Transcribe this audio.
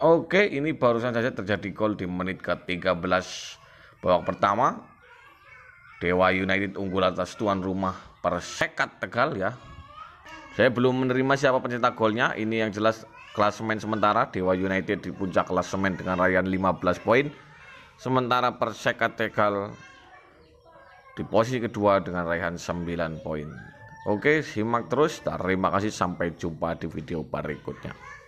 Oke, ini barusan saja terjadi gol di menit ke-13 babak pertama. Dewa United unggul atas tuan rumah Persekat Tegal ya. Saya belum menerima siapa pencetak golnya. Ini yang jelas klasemen sementara Dewa United di puncak klasemen dengan raihan 15 poin. Sementara Persekat Tegal di posisi kedua dengan raihan 9 poin. Oke, simak terus. Terima kasih sampai jumpa di video berikutnya.